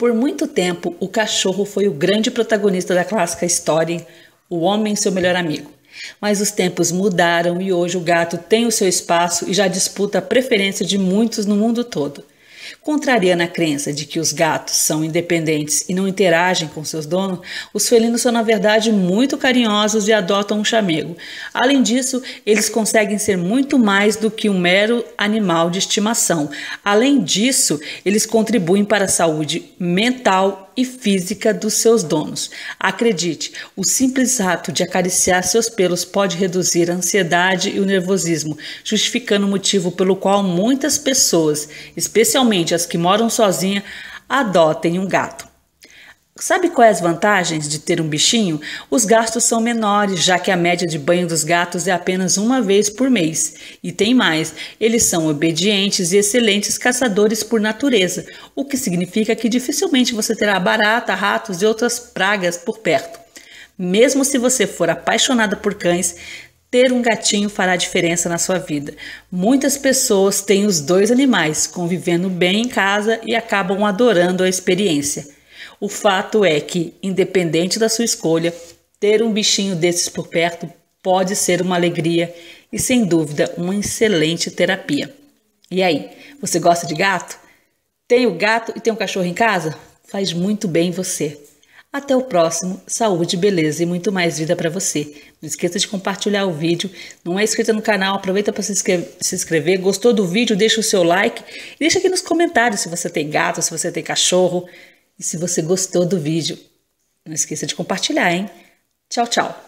Por muito tempo, o cachorro foi o grande protagonista da clássica história O Homem Seu Melhor Amigo. Mas os tempos mudaram e hoje o gato tem o seu espaço e já disputa a preferência de muitos no mundo todo. Contrariando a crença de que os gatos são independentes e não interagem com seus donos, os felinos são na verdade muito carinhosos e adotam um chamego. Além disso, eles conseguem ser muito mais do que um mero animal de estimação. Além disso, eles contribuem para a saúde mental e física dos seus donos. Acredite, o simples ato de acariciar seus pelos pode reduzir a ansiedade e o nervosismo, justificando o motivo pelo qual muitas pessoas, especialmente as que moram sozinhas, adotem um gato. Sabe quais as vantagens de ter um bichinho? Os gastos são menores, já que a média de banho dos gatos é apenas uma vez por mês. E tem mais: eles são obedientes e excelentes caçadores por natureza, o que significa que dificilmente você terá barata, ratos e outras pragas por perto. Mesmo se você for apaixonada por cães, ter um gatinho fará diferença na sua vida. Muitas pessoas têm os dois animais, convivendo bem em casa e acabam adorando a experiência. O fato é que, independente da sua escolha, ter um bichinho desses por perto pode ser uma alegria e, sem dúvida, uma excelente terapia. E aí, você gosta de gato? Tem o gato e tem um cachorro em casa? Faz muito bem você. Até o próximo, saúde, beleza e muito mais vida para você. Não esqueça de compartilhar o vídeo, não é inscrito no canal, aproveita para se, se, inscrever. Gostou do vídeo? Deixa o seu like e deixa aqui nos comentários se você tem gato, se você tem cachorro. E se você gostou do vídeo, não esqueça de compartilhar, hein? Tchau, tchau!